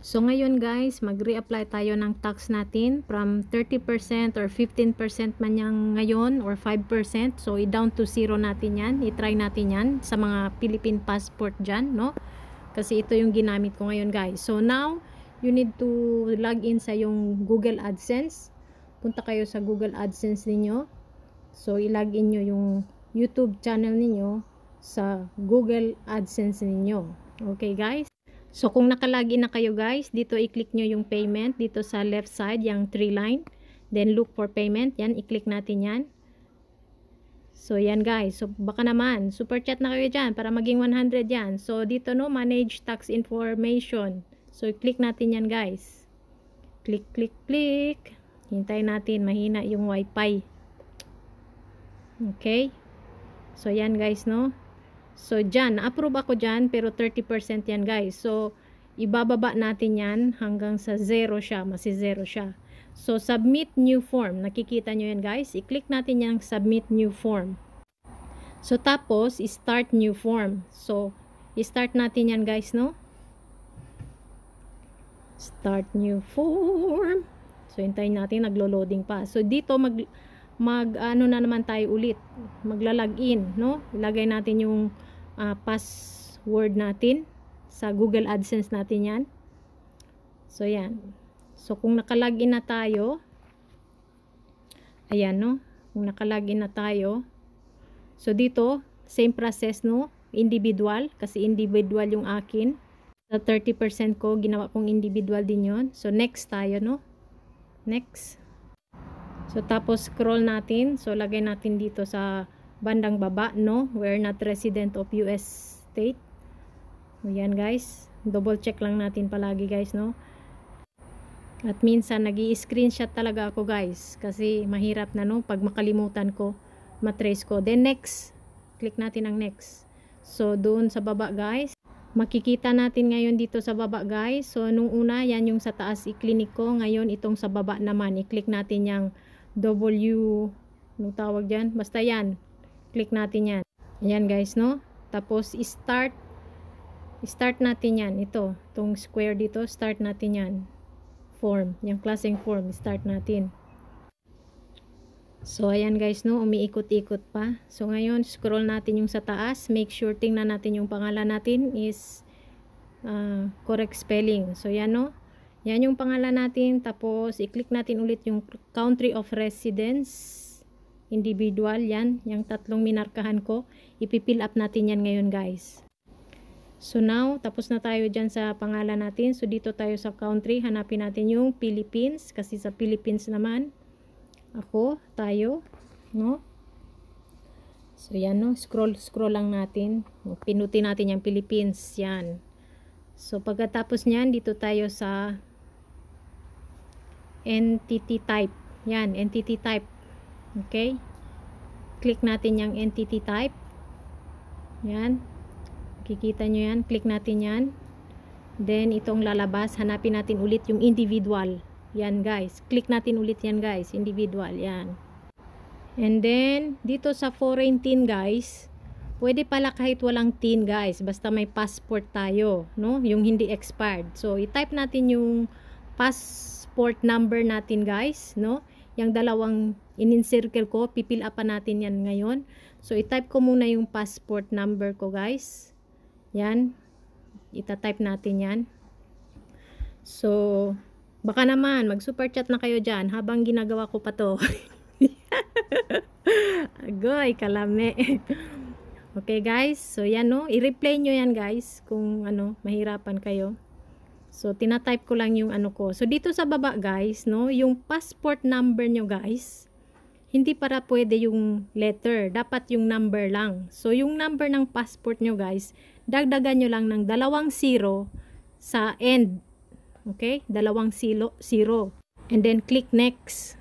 So ngayon guys, mag-reapply tayo ng tax natin from 30% or 15% man yang ngayon or 5%. So i-down to 0 natin yan. I-try natin yan sa mga Philippine passport diyan, no? Kasi ito yung ginamit ko ngayon guys. So now, you need to log in sa yung Google AdSense. Punta kayo sa Google AdSense niyo. So i-log in nyo yung YouTube channel niyo sa Google AdSense niyo. Okay guys? So, kung nakalagin na kayo guys, dito i-click nyo yung payment dito sa left side, yung 3 line. Then, look for payment. Yan, i-click natin yan. So, yan guys. So, baka naman, super chat na kayo dyan para maging 100 yan. So, dito no, manage tax information. So, click natin yan guys. Click, click, click. Hintay natin, mahina yung wifi. Okay. So, yan guys no. So, dyan. Na-approve ako dyan, pero 30% yan, guys. So, ibababa natin yan hanggang sa 0 siya. Masi 0 siya. So, submit new form. Nakikita nyo yan, guys. I-click natin yung submit new form. So, tapos, start new form. So, i-start natin yan, guys, no? Start new form. So, hintayin natin. Naglo-loading pa. So, dito, mag, mag, ano na naman tayo ulit. Magla-login, no? Ilagay natin yung uh, password natin. Sa Google AdSense natin yan. So, yan. So, kung nakalagin na tayo, ayan, no? Kung nakalagin na tayo, so, dito, same process, no? Individual, kasi individual yung akin. Sa 30% ko, ginawa kong individual din yon So, next tayo, no? Next. So, tapos scroll natin. So, lagay natin dito sa bandang baba no we're not resident of US state ayan guys double check lang natin palagi guys no at minsan nag screenshot talaga ako guys kasi mahirap na no pag makalimutan ko matrace ko then next click natin ang next so doon sa baba guys makikita natin ngayon dito sa baba guys so nung una yan yung sa taas i-clinic ko ngayon itong sa baba naman i-click natin yung W nung tawag dyan basta yan click natin yan yan guys no tapos start start natin yan ito tong square dito start natin yan form yung klaseng form start natin so ayan guys no umiikot-ikot pa so ngayon scroll natin yung sa taas make sure tingnan natin yung pangalan natin is uh, correct spelling so yan no yan yung pangalan natin tapos i-click natin ulit yung country of residence individual yan, yung tatlong minarkahan ko, ipipill up natin yan ngayon guys. So now, tapos na tayo dyan sa pangalan natin. So dito tayo sa country, hanapin natin yung Philippines, kasi sa Philippines naman, ako, tayo, no? So yan no, scroll, scroll lang natin. Pinuti natin yung Philippines, yan. So pagkatapos niyan, dito tayo sa entity type. Yan, entity type. Okay? Click natin yung entity type. Yan. Kikita nyo yan. Click natin yan. Then, itong lalabas. Hanapin natin ulit yung individual. Yan, guys. Click natin ulit yan, guys. Individual. Yan. And then, dito sa foreign tin, guys, pwede pala kahit walang tin, guys. Basta may passport tayo, no? Yung hindi expired. So, i-type natin yung passport number natin, guys, no? Yung dalawang in-encircle ko, pipil pa natin yan ngayon. So, itype ko muna yung passport number ko, guys. Yan. Itatype natin yan. So, baka naman, mag-super chat na kayo dyan habang ginagawa ko pa to. Agoy, kalame. okay, guys. So, yan, no. I-replay nyo yan, guys, kung ano, mahirapan kayo. So, tinatype ko lang yung ano ko. So, dito sa baba guys, no, yung passport number nyo guys, hindi para pwede yung letter. Dapat yung number lang. So, yung number ng passport nyo guys, dagdagan nyo lang ng dalawang zero sa end. Okay? Dalawang zero. zero. And then, click next.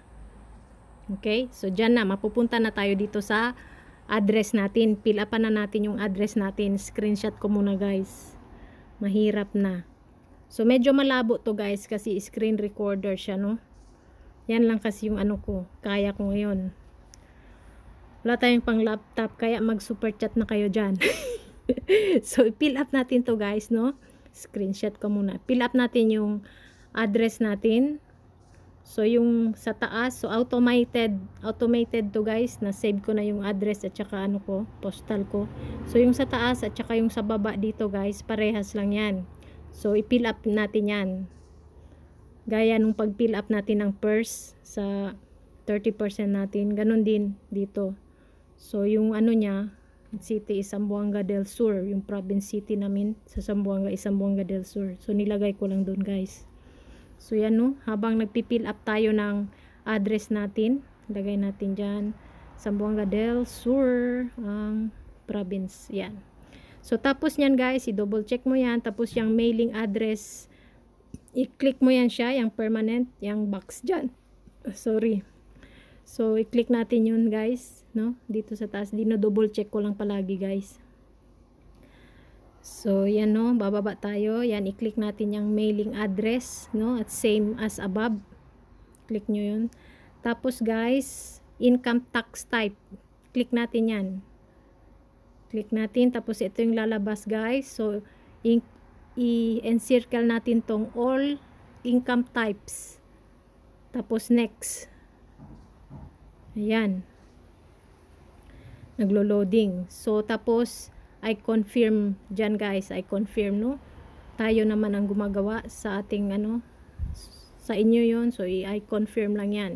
Okay? So, dyan na. Mapupunta na tayo dito sa address natin. Pilapan na natin yung address natin. Screenshot ko muna guys. Mahirap na. So, medyo malabo to guys kasi screen recorder siya, no? Yan lang kasi yung ano ko. Kaya ko ngayon. Wala tayong pang laptop, kaya mag super chat na kayo diyan. so, fill up natin to guys, no? Screenshot ko muna. Fill up natin yung address natin. So, yung sa taas, so automated, automated to guys, na-save ko na yung address at saka ano ko, postal ko. So, yung sa taas at saka yung sa baba dito guys, parehas lang yan. So, i-fill up natin yan. Gaya nung pag-fill up natin ng purse sa 30% natin, ganun din dito. So, yung ano niya, city is Sambuanga del Sur, yung province city namin sa Sambuanga is Sambuanga del Sur. So, nilagay ko lang doon guys. So, yan no, habang nagpipill up tayo ng address natin, lagay natin dyan, Sambuanga del Sur, ang um, province, yan. So, tapos niyan guys, i-double check mo yan. Tapos yung mailing address, i-click mo yan siya, yung permanent, yung box dyan. Ah, sorry. So, i-click natin yun guys, no? Dito sa taas, dino-double check ko lang palagi guys. So, yan no, bababa tayo. Yan, i-click natin yung mailing address, no? At same as above. Click nyo yun. Tapos guys, income tax type. Click natin yan. Click natin. Tapos ito yung lalabas guys. So, i-encircle natin tong all income types. Tapos next. Ayan. Naglo-loading. So, tapos I confirm dyan guys. I confirm no. Tayo naman ang gumagawa sa ating ano. Sa inyo yon So, I confirm lang yan.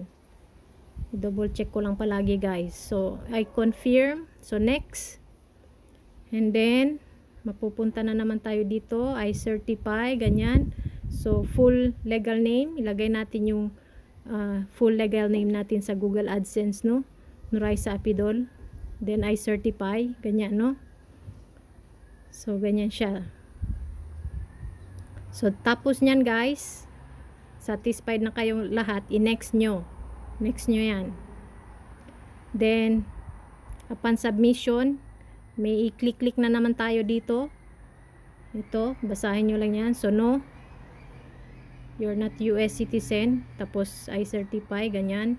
I Double check ko lang palagi guys. So, I confirm. So, next. And then, mapupunta na naman tayo dito. I certify, ganyan. So, full legal name. Ilagay natin yung uh, full legal name natin sa Google AdSense, no? Nuraisa Apidol. Then, I certify. Ganyan, no? So, ganyan siya. So, tapos nyan, guys. Satisfied na kayong lahat. I-next nyo. Next nyo yan. Then, upon submission, may i-click-click na naman tayo dito. Ito, basahin nyo lang yan. So, no. You're not US citizen. Tapos, I certify, ganyan.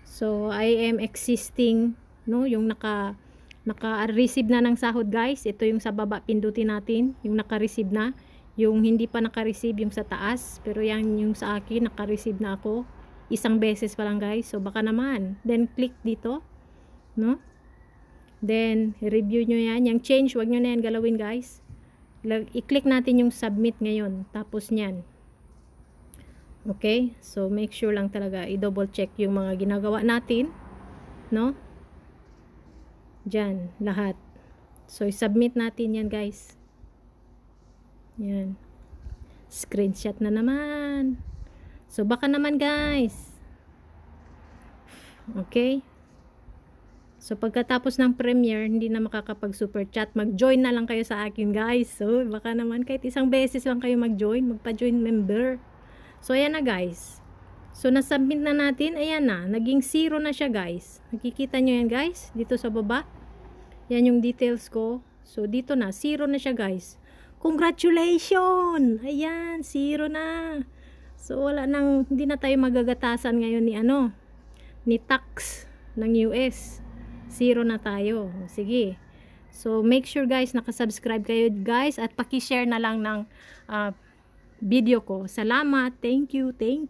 So, I am existing, no? Yung naka, naka-receive na ng sahod, guys. Ito yung sa baba, pindutin natin. Yung naka-receive na. Yung hindi pa naka-receive, yung sa taas. Pero yan yung sa akin, naka-receive na ako. Isang beses pa lang, guys. So, baka naman. Then, click dito. No? Then, review nyo yan. Yung change, wag nyo na yan galawin guys. I-click natin yung submit ngayon. Tapos nyan. Okay? So, make sure lang talaga. I-double check yung mga ginagawa natin. No? Diyan. Lahat. So, i-submit natin yan guys. Yan. Screenshot na naman. So, baka naman guys. Okay? So pagkatapos ng premiere, hindi na makakapag super chat, mag-join na lang kayo sa akin guys. So baka naman kahit isang beses lang kayo mag-join, magpa-join member. So ayan na guys. So nasubmit na natin, ayan na, naging zero na siya guys. Nakikita niyo yan guys, dito sa baba. Yan yung details ko. So dito na, zero na siya guys. Congratulations! Ayan, zero na. So wala nang, hindi na tayo magagatasan ngayon ni ano, ni tax ng US zero na tayo. Sige. So, make sure guys, nakasubscribe kayo guys at pakishare na lang ng uh, video ko. Salamat. Thank you. Thank you.